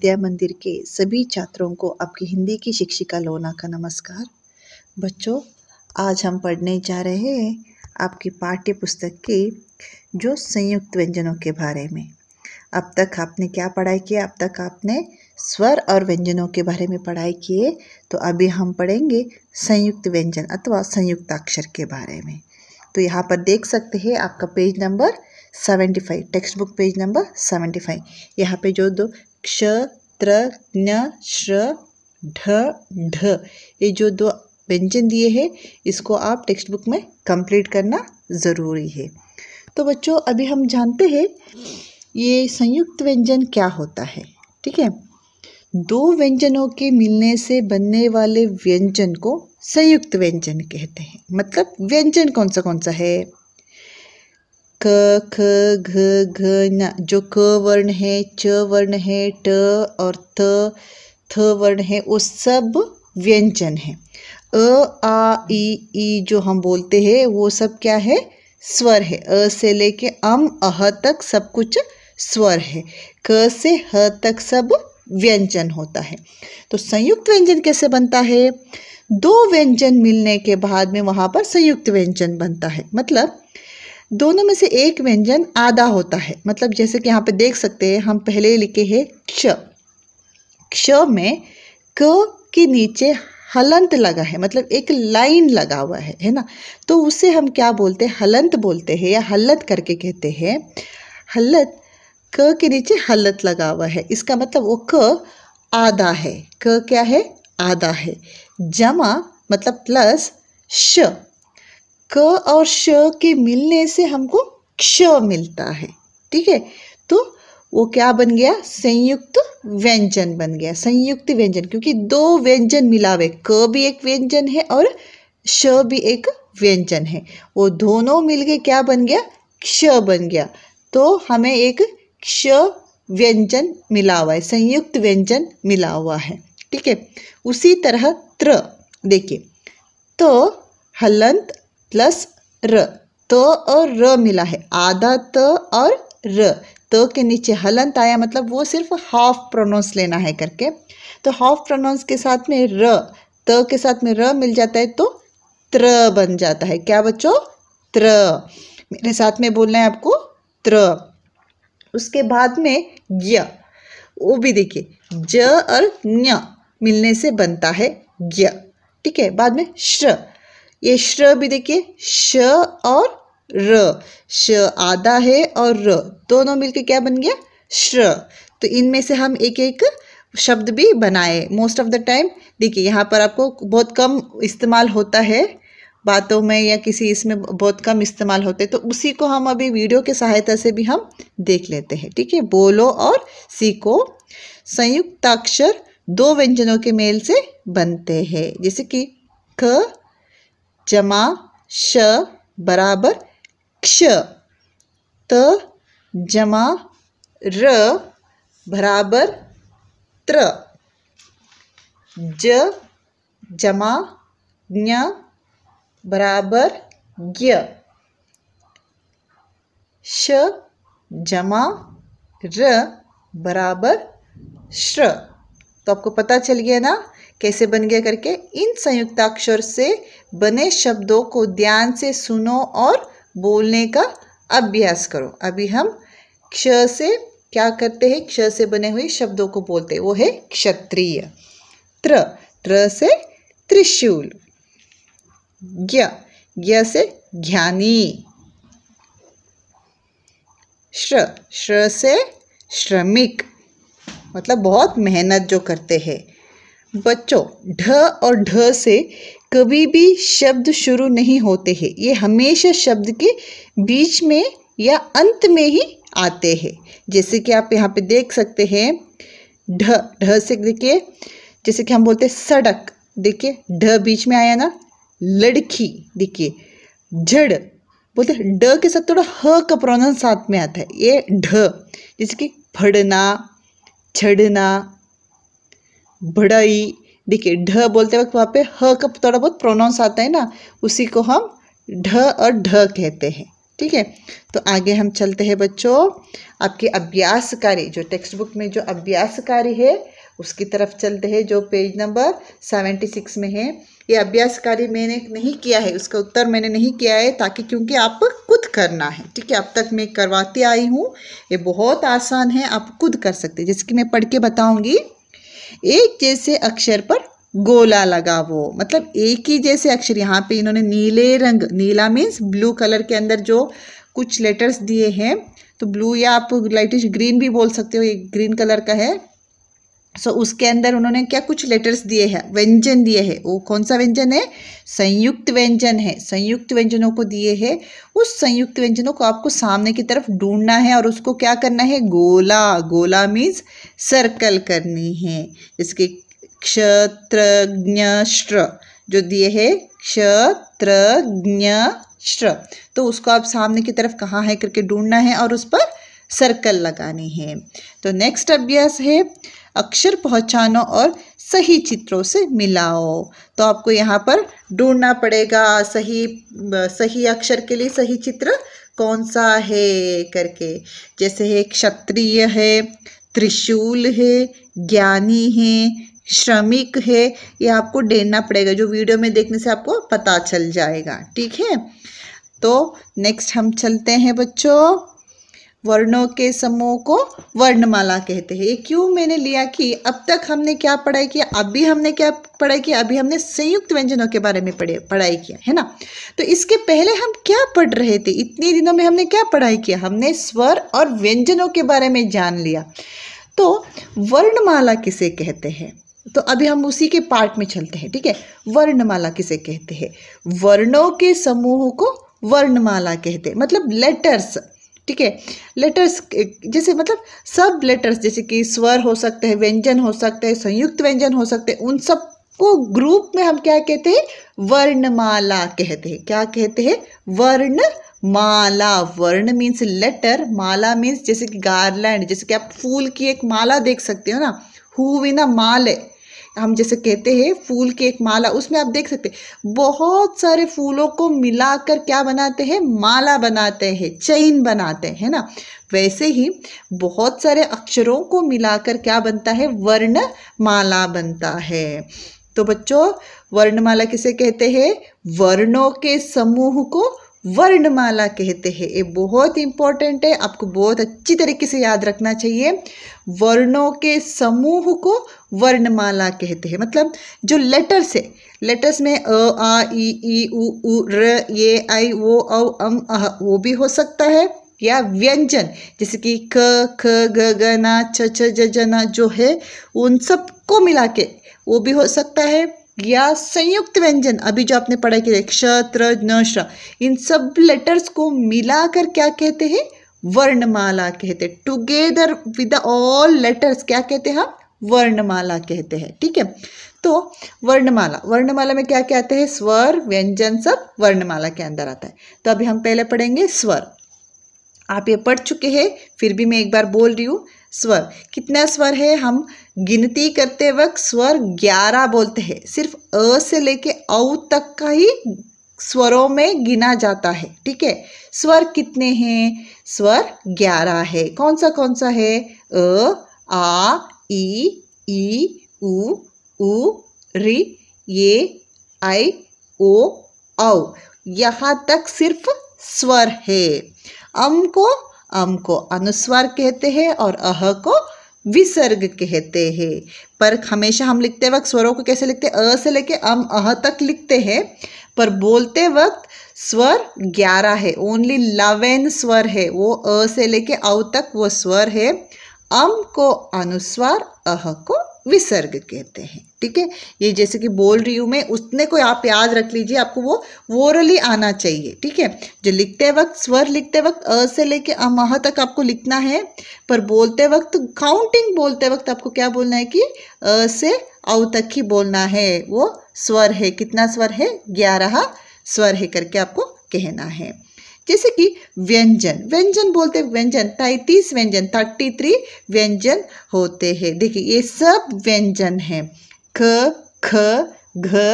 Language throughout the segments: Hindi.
विद्या मंदिर के सभी छात्रों को आपकी हिंदी की शिक्षिका लोना का नमस्कार बच्चों आज हम पढ़ने जा रहे हैं आपकी पाठ्य पुस्तक के जो संयुक्त व्यंजनों के बारे में अब तक आपने क्या पढ़ाई किया अब तक आपने स्वर और व्यंजनों के बारे में पढ़ाई किए तो अभी हम पढ़ेंगे संयुक्त व्यंजन अथवा संयुक्ताक्षर के बारे में तो यहाँ पर देख सकते हैं आपका page number seventy five text book page number seventy five यहाँ पे जो दो क्ष त्र ज्ञ श्र ढ ढ ये जो दो व्यंजन दिए हैं इसको आप टेक्स्ट बुक में कंप्लीट करना ज़रूरी है तो बच्चों अभी हम जानते हैं ये संयुक्त व्यंजन क्या होता है ठीक है दो व्यंजनों के मिलने से बनने वाले व्यंजन को संयुक्त व्यंजन कहते हैं मतलब व्यंजन कौन सा कौन सा है क ख घ घ न जो क वर्ण है च वर्ण है ट और थ थ वर्ण है वो सब व्यंजन है अ आ ई ई जो हम बोलते हैं वो सब क्या है स्वर है अ से लेके अम अह तक सब कुछ स्वर है क से ह तक सब व्यंजन होता है तो संयुक्त व्यंजन कैसे बनता है दो व्यंजन मिलने के बाद में वहाँ पर संयुक्त व्यंजन बनता है मतलब दोनों में से एक व्यंजन आधा होता है मतलब जैसे कि यहाँ पे देख सकते हैं हम पहले लिखे हैं क्ष क्ष में क के नीचे हलंत लगा है मतलब एक लाइन लगा हुआ है है ना तो उसे हम क्या बोलते हैं हलंत बोलते हैं या हलत करके कहते हैं हलत क के नीचे हलत लगा हुआ है इसका मतलब वो क आधा है क क्या है आधा है जमा मतलब प्लस श क और श के मिलने से हमको क्ष मिलता है ठीक है तो वो क्या बन गया संयुक्त व्यंजन बन गया संयुक्त व्यंजन क्योंकि दो व्यंजन मिलावे क भी एक व्यंजन है और श भी एक व्यंजन है वो दोनों मिलके क्या बन गया क्ष बन गया तो हमें एक क्ष व्यंजन मिला हुआ है संयुक्त व्यंजन मिला हुआ है ठीक है उसी तरह त्र देखिए तो हलंत प्लस र त और र मिला है आधा त और र त के नीचे हलंत आया मतलब वो सिर्फ हाफ प्रोनाउंस लेना है करके तो हाफ प्रोनाउंस के साथ में र त के साथ में र मिल जाता है तो त्र बन जाता है क्या बच्चों त्र मेरे साथ में बोलना है आपको त्र उसके बाद में ज्ञ वो भी देखिए ज और न्य मिलने से बनता है ज्ञ ठीक है बाद में श्र ये श्र भी देखिए श और र श आधा है और र दोनों मिलकर क्या बन गया श्र तो इनमें से हम एक एक शब्द भी बनाए मोस्ट ऑफ द टाइम देखिए यहाँ पर आपको बहुत कम इस्तेमाल होता है बातों में या किसी इसमें बहुत कम इस्तेमाल होते तो उसी को हम अभी वीडियो के सहायता से भी हम देख लेते हैं ठीक है बोलो और सीखो संयुक्त अक्षर दो व्यंजनों के मेल से बनते हैं जैसे कि ख जमा श बराबर क्ष त जमा र बराबर त्र ज जमा ज्ञ बराबर ज्ञ श जमा र बराबर श्र तो आपको पता चल गया ना कैसे बन गया करके इन संयुक्ताक्षर से बने शब्दों को ध्यान से सुनो और बोलने का अभ्यास करो अभी हम क्ष से क्या करते हैं क्ष से बने हुए शब्दों को बोलते हैं वो है क्षत्रिय त्र त्र से त्रिशूल ज्ञ ज्ञ से ज्ञानी श्र श्र से श्रमिक मतलब बहुत मेहनत जो करते हैं बच्चों ढ और ढ से कभी भी शब्द शुरू नहीं होते हैं ये हमेशा शब्द के बीच में या अंत में ही आते हैं जैसे कि आप यहाँ पे देख सकते हैं ढ ढ से देखिए जैसे कि हम बोलते हैं सड़क देखिए ढ बीच में आया ना लड़की देखिए झड़ बोलते ड के साथ थोड़ा ह का प्रोनाउंस साथ में आता है ये ढ जैसे कि फड़ना छड़ना भड़ई देखिए ढ बोलते वक्त वहाँ पे ह का थोड़ा बहुत प्रोनाउंस आता है ना उसी को हम ढ और ढ कहते हैं ठीक है तो आगे हम चलते हैं बच्चों आपके अभ्यास कार्य जो टेक्स्ट बुक में जो अभ्यास कार्य है उसकी तरफ चलते हैं जो पेज नंबर सेवेंटी सिक्स में है ये अभ्यास कार्य मैंने नहीं किया है उसका उत्तर मैंने नहीं किया है ताकि क्योंकि आप खुद करना है ठीक है अब तक मैं करवाती आई हूँ ये बहुत आसान है आप खुद कर सकते जैसे कि मैं पढ़ के बताऊँगी एक जैसे अक्षर पर गोला लगा वो मतलब एक ही जैसे अक्षर यहाँ पे इन्होंने नीले रंग नीला मीन्स ब्लू कलर के अंदर जो कुछ लेटर्स दिए हैं तो ब्लू या आप लाइटिश ग्रीन भी बोल सकते हो ये ग्रीन कलर का है सो so, उसके अंदर उन्होंने क्या कुछ लेटर्स दिए हैं व्यंजन दिए हैं वो कौन सा व्यंजन है संयुक्त व्यंजन है संयुक्त व्यंजनों को दिए हैं उस संयुक्त व्यंजनों को आपको सामने की तरफ ढूंढना है और उसको क्या करना है गोला गोला मीन्स सर्कल करनी है इसके क्षत्रज्ञ जो दिए है क्षत्रज्ञ श्र तो उसको आप सामने की तरफ कहाँ है करके ढूंढना है और उस पर सर्कल लगानी है तो नेक्स्ट अभ्यास है अक्षर पहचानो और सही चित्रों से मिलाओ तो आपको यहाँ पर ढूंढना पड़ेगा सही सही अक्षर के लिए सही चित्र कौन सा है करके जैसे है क्षत्रिय है त्रिशूल है ज्ञानी है श्रमिक है ये आपको ढेरना पड़ेगा जो वीडियो में देखने से आपको पता चल जाएगा ठीक है तो नेक्स्ट हम चलते हैं बच्चों वर्णों के समूह को वर्णमाला कहते हैं ये क्यों मैंने लिया कि अब तक हमने क्या पढ़ाई किया अभी हमने क्या पढ़ाई किया अभी हमने संयुक्त व्यंजनों के बारे में पढ़े पढ़ाई किया है ना तो इसके पहले हम क्या पढ़ रहे थे इतने दिनों में हमने क्या पढ़ाई किया हमने स्वर और व्यंजनों के बारे में जान लिया तो वर्णमाला किसे कहते हैं तो अभी हम उसी के पार्ट में चलते हैं ठीक है वर्णमाला किसे कहते हैं वर्णों के समूह को वर्णमाला कहते हैं मतलब लेटर्स ठीक है लेटर्स जैसे मतलब सब लेटर्स जैसे कि स्वर हो सकते हैं व्यंजन हो सकते हैं संयुक्त व्यंजन हो सकते हैं उन सब को ग्रुप में हम क्या कहते हैं वर्णमाला कहते हैं क्या कहते हैं वर्ण माला वर्ण मीन्स लेटर माला मीन्स जैसे कि गार्लैंड जैसे कि आप फूल की एक माला देख सकते हो ना हु माले हम जैसे कहते हैं फूल की एक माला उसमें आप देख सकते हैं बहुत सारे फूलों को मिलाकर क्या बनाते हैं माला बनाते हैं चैन बनाते हैं ना वैसे ही बहुत सारे अक्षरों को मिलाकर क्या बनता है वर्ण माला बनता है तो बच्चों वर्णमाला किसे कहते हैं वर्णों के समूह को वर्णमाला कहते हैं ये बहुत इंपॉर्टेंट है आपको बहुत अच्छी तरीके से याद रखना चाहिए वर्णों के समूह को वर्णमाला कहते हैं मतलब जो लेटर्स है लेटर्स में अ आ ई ई उ उ र ये आई ओ औ अम अह वो भी हो सकता है या व्यंजन जैसे कि क ख ग ग ना छ छ ज ना जो है उन सबको मिला के वो भी हो सकता है या संयुक्त व्यंजन अभी जो आपने पढ़ा कि क्षत्र नश्र इन सब लेटर्स को मिलाकर क्या कहते हैं वर्णमाला कहते हैं टुगेदर विद ऑल लेटर्स क्या कहते हैं हम वर्णमाला कहते हैं ठीक है तो वर्णमाला वर्णमाला में क्या कहते हैं स्वर व्यंजन सब वर्णमाला के अंदर आता है तो अभी हम पहले पढ़ेंगे स्वर आप ये पढ़ चुके हैं फिर भी मैं एक बार बोल रही हूँ स्वर कितना स्वर है हम गिनती करते वक्त स्वर ग्यारह बोलते हैं सिर्फ अ से लेके औ तक का ही स्वरों में गिना जाता है ठीक है स्वर कितने हैं स्वर ग्यारह है कौन सा कौन सा है अ आ ई ई उ उ रि ये आई ओ औ यहाँ तक सिर्फ स्वर है अम को अम को अनुस्वार कहते हैं और अह को विसर्ग कहते हैं पर हमेशा हम लिखते वक्त स्वरों को कैसे लिखते हैं अ से लेके अम अह तक लिखते हैं पर बोलते वक्त स्वर ग्यारह है ओनली लवेन स्वर है वो अ से लेके औ तक वो स्वर है अम को अनुस्वार अह को विसर्ग कहते हैं ठीक है ये जैसे कि बोल रही हूँ मैं उसने को आप याद रख लीजिए आपको वो वोरली आना चाहिए ठीक है जो लिखते वक्त स्वर लिखते वक्त अ से लेके अमह तक आपको लिखना है पर बोलते वक्त काउंटिंग बोलते वक्त आपको क्या बोलना है कि अ से औ तक ही बोलना है वो स्वर है कितना स्वर है ग्यारह स्वर है करके आपको कहना है जैसे कि व्यंजन व्यंजन बोलते व्यंजन तैतीस व्यंजन थर्टी थ्री व्यंजन होते हैं देखिए ये सब व्यंजन हैं ख ख घ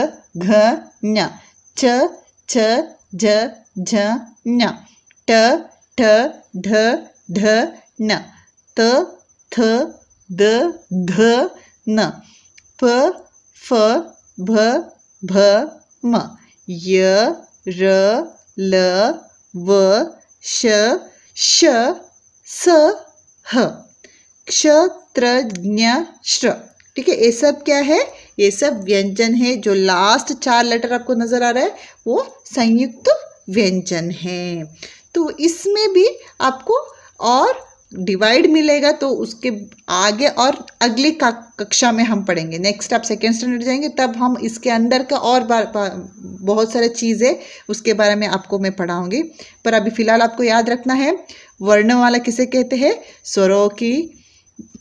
घ न च च झ झ न ट ट ढ ढ न त थ द ध न प फ भ भ म य र ल व श श स ह क्षत्र श्र ठीक है ये सब क्या है ये सब व्यंजन है जो लास्ट चार लेटर आपको नज़र आ रहा है वो संयुक्त व्यंजन है तो इसमें भी आपको और डिवाइड मिलेगा तो उसके आगे और अगली कक्षा में हम पढ़ेंगे नेक्स्ट आप सेकेंड स्टैंडर्ड जाएंगे तब हम इसके अंदर का और बार, बहुत सारे है उसके बारे में आपको मैं पढ़ाऊँगी पर अभी फ़िलहाल आपको याद रखना है वर्णमाला किसे कहते हैं स्वरों की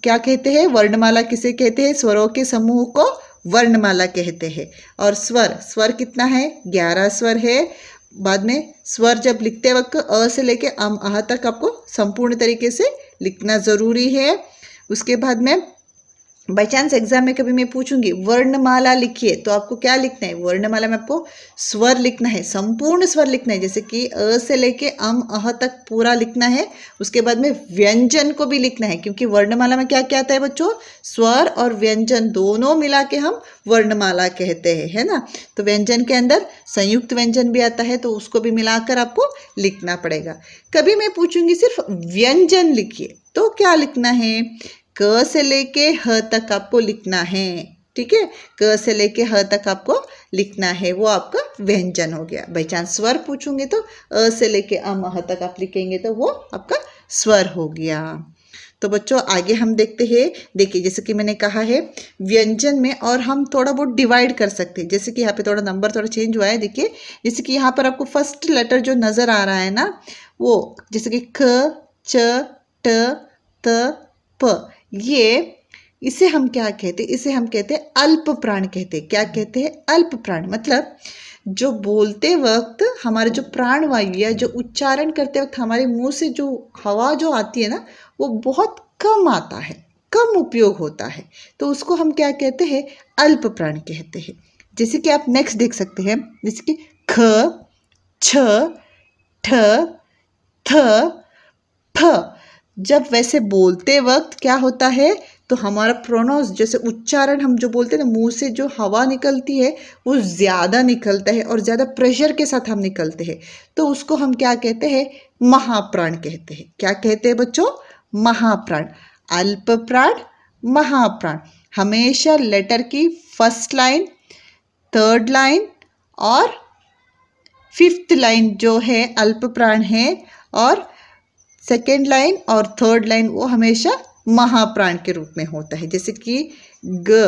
क्या कहते हैं वर्णमाला किसे कहते हैं स्वरों के समूह को वर्णमाला कहते हैं और स्वर स्वर कितना है ग्यारह स्वर है बाद में स्वर जब लिखते वक्त अ से लेके अम आह तक आपको संपूर्ण तरीके से लिखना ज़रूरी है उसके बाद में बाई चांस एग्जाम में कभी मैं पूछूंगी वर्णमाला लिखिए तो आपको क्या लिखना है वर्णमाला में आपको स्वर लिखना है संपूर्ण स्वर लिखना है जैसे कि अ से लेके अम अह तक पूरा लिखना है उसके बाद में व्यंजन को भी लिखना है क्योंकि वर्णमाला में क्या क्या आता है बच्चों स्वर और व्यंजन दोनों मिला के हम वर्णमाला कहते हैं है ना तो व्यंजन के अंदर संयुक्त व्यंजन भी आता है तो उसको भी मिलाकर आपको लिखना पड़ेगा कभी मैं पूछूंगी सिर्फ व्यंजन लिखिए तो क्या लिखना है क से लेके ह तक आपको लिखना है ठीक है क से लेके ह तक आपको लिखना है वो आपका व्यंजन हो गया बाई चांस स्वर पूछूंगे तो अ से लेके अम ह तक आप लिखेंगे तो वो आपका स्वर हो गया तो बच्चों आगे हम देखते हैं देखिए जैसे कि मैंने कहा है व्यंजन में और हम थोड़ा बहुत डिवाइड कर सकते हैं जैसे कि यहाँ पे थोड़ा नंबर थोड़ा चेंज हुआ है देखिए जैसे कि यहाँ पर आपको फर्स्ट लेटर जो नज़र आ रहा है ना वो जैसे कि ख च ट त प ये इसे हम क्या कहते इसे हम कहते हैं अल्प प्राण कहते क्या कहते हैं अल्प प्राण मतलब जो बोलते वक्त हमारे जो प्राण वायु या जो उच्चारण करते वक्त हमारे मुंह से जो हवा जो आती है ना वो बहुत कम आता है कम उपयोग होता है तो उसको हम क्या कहते हैं अल्प प्राण कहते हैं जैसे कि आप नेक्स्ट देख सकते हैं जैसे कि ख छ ठ थ फ जब वैसे बोलते वक्त क्या होता है तो हमारा प्रोनाउंस जैसे उच्चारण हम जो बोलते हैं ना मुंह से जो हवा निकलती है वो ज़्यादा निकलता है और ज़्यादा प्रेशर के साथ हम निकलते हैं तो उसको हम क्या कहते हैं महाप्राण कहते हैं क्या कहते हैं बच्चों महाप्राण अल्प प्राण महाप्राण हमेशा लेटर की फर्स्ट लाइन थर्ड लाइन और फिफ्थ लाइन जो है अल्प प्राण है और सेकेंड लाइन और थर्ड लाइन वो हमेशा महाप्राण के रूप में होता है जैसे कि ग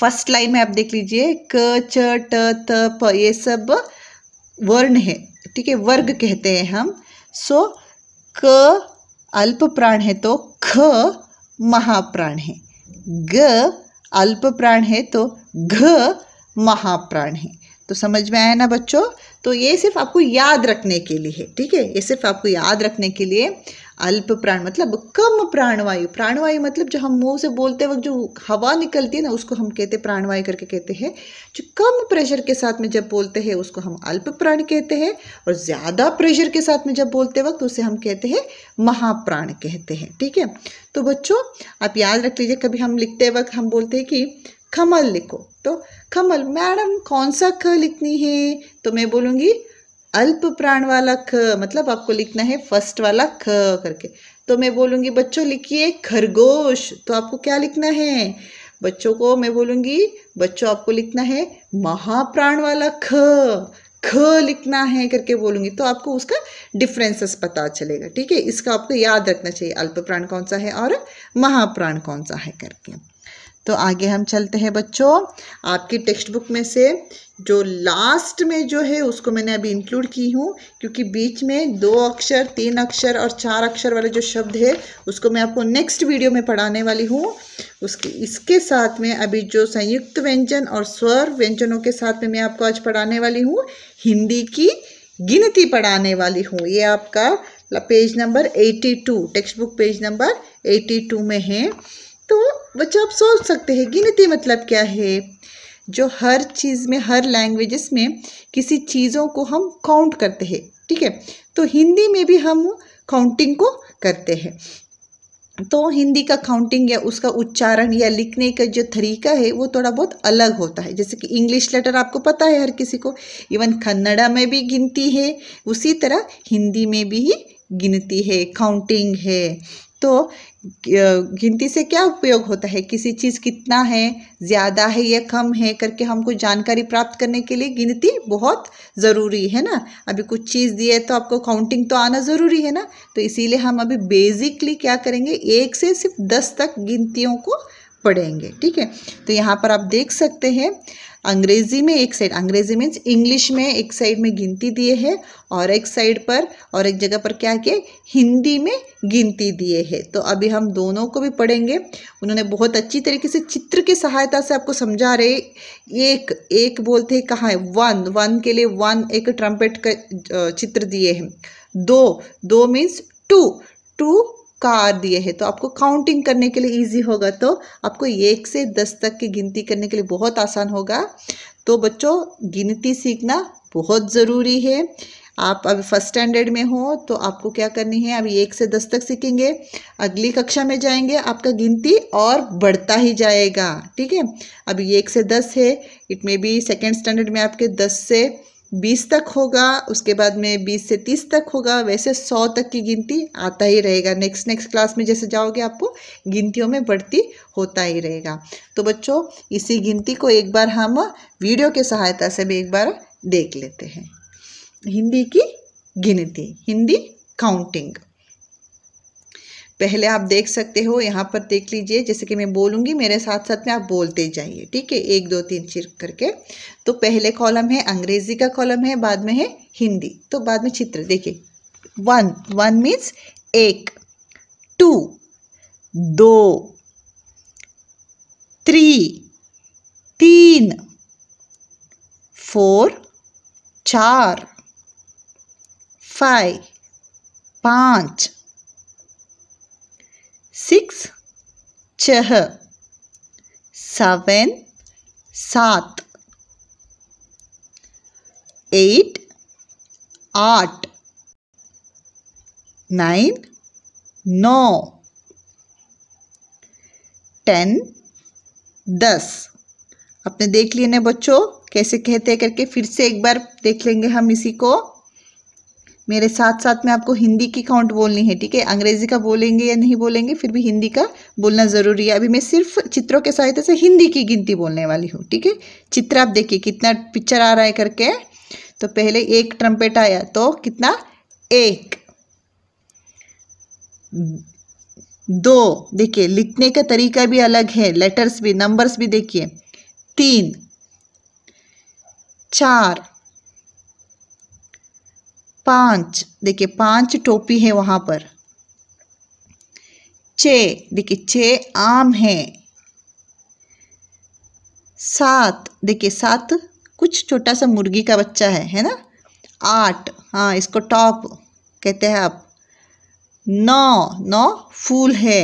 फर्स्ट लाइन में आप देख लीजिए क च ट त प ये सब वर्ण है ठीक है वर्ग कहते हैं हम सो क अल्प प्राण है तो ख महाप्राण है ग अल्प प्राण है तो घ महाप्राण है तो समझ में आया ना बच्चों तो ये सिर्फ आपको याद रखने के लिए है ठीक है ये सिर्फ आपको याद रखने के लिए अल्प प्राण मतलब कम प्राणवायु प्राणवायु मतलब जो हम मुंह से बोलते वक्त जो हवा निकलती है ना उसको हम कहते हैं प्राणवायु करके कहते हैं जो कम प्रेशर के साथ में जब बोलते हैं उसको हम अल्प प्राण कहते हैं और ज़्यादा प्रेशर के साथ में जब बोलते वक्त उसे हम कहते हैं महाप्राण कहते हैं ठीक है तो बच्चों आप याद रख लीजिए कभी हम लिखते वक्त हम बोलते हैं कि कमल लिखो तो कमल मैडम कौन सा ख लिखनी है तो मैं बोलूँगी अल्प प्राण वाला ख मतलब आपको लिखना है फर्स्ट वाला ख करके तो मैं बोलूँगी बच्चों लिखिए खरगोश तो आपको क्या लिखना है बच्चों को मैं बोलूँगी बच्चों आपको लिखना है महाप्राण वाला ख ख लिखना है करके बोलूँगी तो आपको उसका डिफरेंसेस पता चलेगा ठीक है इसका आपको याद रखना चाहिए अल्प प्राण कौन सा है और महाप्राण कौन सा है करके तो आगे हम चलते हैं बच्चों आपकी टेक्स्ट बुक में से जो लास्ट में जो है उसको मैंने अभी इंक्लूड की हूँ क्योंकि बीच में दो अक्षर तीन अक्षर और चार अक्षर वाले जो शब्द है उसको मैं आपको नेक्स्ट वीडियो में पढ़ाने वाली हूँ उसके इसके साथ में अभी जो संयुक्त व्यंजन और स्वर व्यंजनों के साथ में मैं आपको आज पढ़ाने वाली हूँ हिंदी की गिनती पढ़ाने वाली हूँ ये आपका page number two text book page number two में है तो बच्चों आप सोच सकते हैं गिनती मतलब क्या है जो हर चीज़ में हर लैंग्वेजेस में किसी चीज़ों को हम काउंट करते हैं ठीक है तो हिंदी में भी हम काउंटिंग को करते हैं तो हिंदी का काउंटिंग या उसका उच्चारण या लिखने का जो तरीका है वो थोड़ा बहुत अलग होता है जैसे कि इंग्लिश लेटर आपको पता है हर किसी को इवन कन्नड़ा में भी गिनती है उसी तरह हिंदी में भी गिनती है काउंटिंग है तो गिनती से क्या उपयोग होता है किसी चीज़ कितना है ज़्यादा है या कम है करके हमको जानकारी प्राप्त करने के लिए गिनती बहुत ज़रूरी है ना अभी कुछ चीज़ दी है तो आपको काउंटिंग तो आना ज़रूरी है ना तो इसीलिए हम अभी बेसिकली क्या करेंगे एक से सिर्फ दस तक गिनतियों को पढ़ेंगे ठीक है तो यहाँ पर आप देख सकते हैं अंग्रेजी में एक साइड अंग्रेजी मीन्स इंग्लिश में एक साइड में गिनती दिए है और एक साइड पर और एक जगह पर क्या किया हिंदी में गिनती दिए है तो अभी हम दोनों को भी पढ़ेंगे उन्होंने बहुत अच्छी तरीके से चित्र की सहायता से आपको समझा रहे एक एक बोलते हैं कहाँ है वन वन के लिए वन एक ट्रम्पेट का चित्र दिए हैं दो दो मीन्स टू टू कार दिए हैं तो आपको काउंटिंग करने के लिए इजी होगा तो आपको एक से दस तक की गिनती करने के लिए बहुत आसान होगा तो बच्चों गिनती सीखना बहुत ज़रूरी है आप अभी फर्स्ट स्टैंडर्ड में हो तो आपको क्या करनी है अभी एक से दस तक सीखेंगे अगली कक्षा में जाएंगे आपका गिनती और बढ़ता ही जाएगा ठीक है अभी एक से दस है it may be second standard में आपके दस से बीस तक होगा उसके बाद में बीस से तीस तक होगा वैसे सौ तक की गिनती आता ही रहेगा नेक्स्ट नेक्स्ट क्लास में जैसे जाओगे आपको गिनतियों में बढ़ती होता ही रहेगा तो बच्चों इसी गिनती को एक बार हम वीडियो के सहायता से भी एक बार देख लेते हैं हिंदी की गिनती हिंदी काउंटिंग पहले आप देख सकते हो यहाँ पर देख लीजिए जैसे कि मैं बोलूँगी मेरे साथ साथ में आप बोलते जाइए ठीक है एक दो तीन चिर करके तो पहले कॉलम है अंग्रेजी का कॉलम है बाद में है हिंदी तो बाद में चित्र देखिए वन वन मीन्स एक टू दो थ्री तीन फोर चार फाइव पाँच सिक्स छह सेवन सात एट आठ नाइन नौ टेन दस आपने देख लिए ना बच्चों कैसे कहते हैं करके फिर से एक बार देख लेंगे हम इसी को मेरे साथ साथ में आपको हिंदी की काउंट बोलनी है ठीक है अंग्रेजी का बोलेंगे या नहीं बोलेंगे फिर भी हिंदी का बोलना ज़रूरी है अभी मैं सिर्फ चित्रों के सहायता से हिंदी की गिनती बोलने वाली हूँ ठीक है चित्र आप देखिए कितना पिक्चर आ रहा है करके तो पहले एक ट्रम्पेट आया तो कितना एक दो देखिए लिखने का तरीका भी अलग है लेटर्स भी नंबर्स भी देखिए तीन चार पांच देखिए पांच टोपी है वहाँ पर छ देखिए छ आम है सात देखिए सात कुछ छोटा सा मुर्गी का बच्चा है है ना आठ हाँ इसको टॉप कहते हैं आप नौ नौ फूल है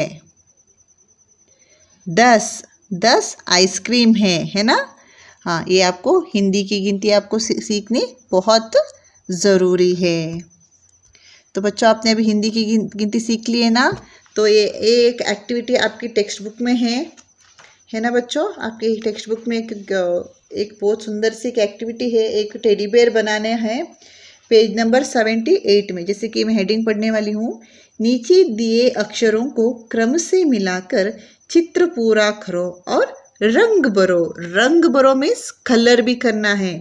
दस दस आइसक्रीम है है ना हाँ ये आपको हिंदी की गिनती आपको सीखनी बहुत ज़रूरी है तो बच्चों आपने अभी हिंदी की गिनती सीख ली है ना तो ये एक एक्टिविटी आपकी टेक्स्ट बुक में है है ना बच्चों आपके टेक्स्ट बुक में एक एक बहुत सुंदर सी एक एक्टिविटी है एक टेडी बेयर बनाने हैं पेज नंबर सेवेंटी एट में जैसे कि मैं हेडिंग पढ़ने वाली हूँ नीचे दिए अक्षरों को क्रम से मिलाकर चित्र पूरा करो और रंग भरो रंग भरो मीन्स कलर भी करना है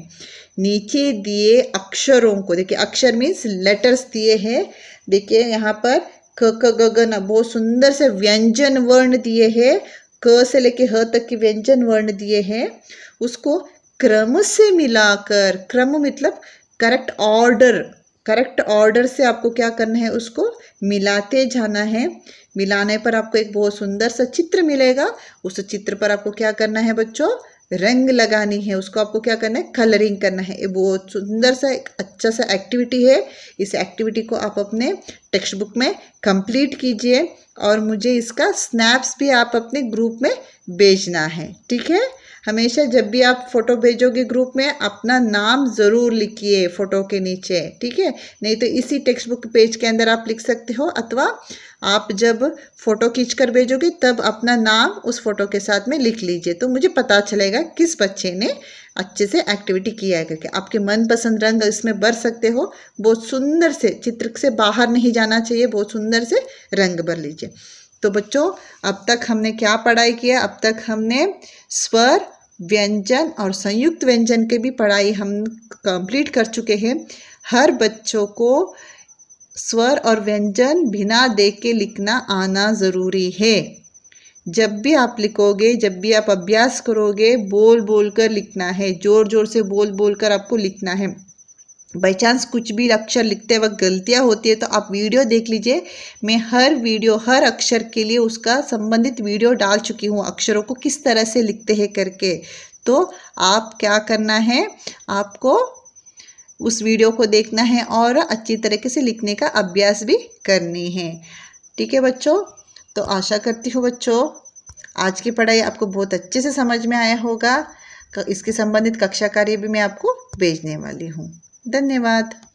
नीचे दिए अक्षरों को देखिए अक्षर मीन्स लेटर्स दिए हैं देखिए यहाँ पर क क ग ग न बहुत सुंदर से व्यंजन वर्ण दिए हैं क से लेके ह तक के व्यंजन वर्ण दिए हैं उसको क्रम से मिलाकर क्रम मतलब करेक्ट ऑर्डर करेक्ट ऑर्डर से आपको क्या करना है उसको मिलाते जाना है मिलाने पर आपको एक बहुत सुंदर सा चित्र मिलेगा उस चित्र पर आपको क्या करना है बच्चों रंग लगानी है उसको आपको क्या करना है कलरिंग करना है बहुत सुंदर सा एक अच्छा सा एक्टिविटी है इस एक्टिविटी को आप अपने टेक्स्ट बुक में कंप्लीट कीजिए और मुझे इसका स्नैप्स भी आप अपने ग्रुप में भेजना है ठीक है हमेशा जब भी आप फ़ोटो भेजोगे ग्रुप में अपना नाम ज़रूर लिखिए फ़ोटो के नीचे ठीक है नहीं तो इसी टेक्स्ट बुक पेज के अंदर आप लिख सकते हो अथवा आप जब फ़ोटो खींच कर भेजोगे तब अपना नाम उस फ़ोटो के साथ में लिख लीजिए तो मुझे पता चलेगा किस बच्चे ने अच्छे से एक्टिविटी किया है करके आपके मनपसंद रंग इसमें भर सकते हो बहुत सुंदर से चित्र से बाहर नहीं जाना चाहिए बहुत सुंदर से रंग भर लीजिए तो बच्चों अब तक हमने क्या पढ़ाई किया अब तक हमने स्वर व्यंजन और संयुक्त व्यंजन के भी पढ़ाई हम कंप्लीट कर चुके हैं हर बच्चों को स्वर और व्यंजन बिना देख के लिखना आना ज़रूरी है जब भी आप लिखोगे जब भी आप अभ्यास करोगे बोल बोल कर लिखना है ज़ोर ज़ोर से बोल बोल कर आपको लिखना है बाई चांस कुछ भी अक्षर लिखते वक्त गलतियाँ होती है तो आप वीडियो देख लीजिए मैं हर वीडियो हर अक्षर के लिए उसका संबंधित वीडियो डाल चुकी हूँ अक्षरों को किस तरह से लिखते हैं करके तो आप क्या करना है आपको उस वीडियो को देखना है और अच्छी तरीके से लिखने का अभ्यास भी करनी है ठीक है बच्चों तो आशा करती हूँ बच्चों आज की पढ़ाई आपको बहुत अच्छे से समझ में आया होगा इसके संबंधित कक्षा कार्य भी मैं आपको भेजने वाली हूँ धन्यवाद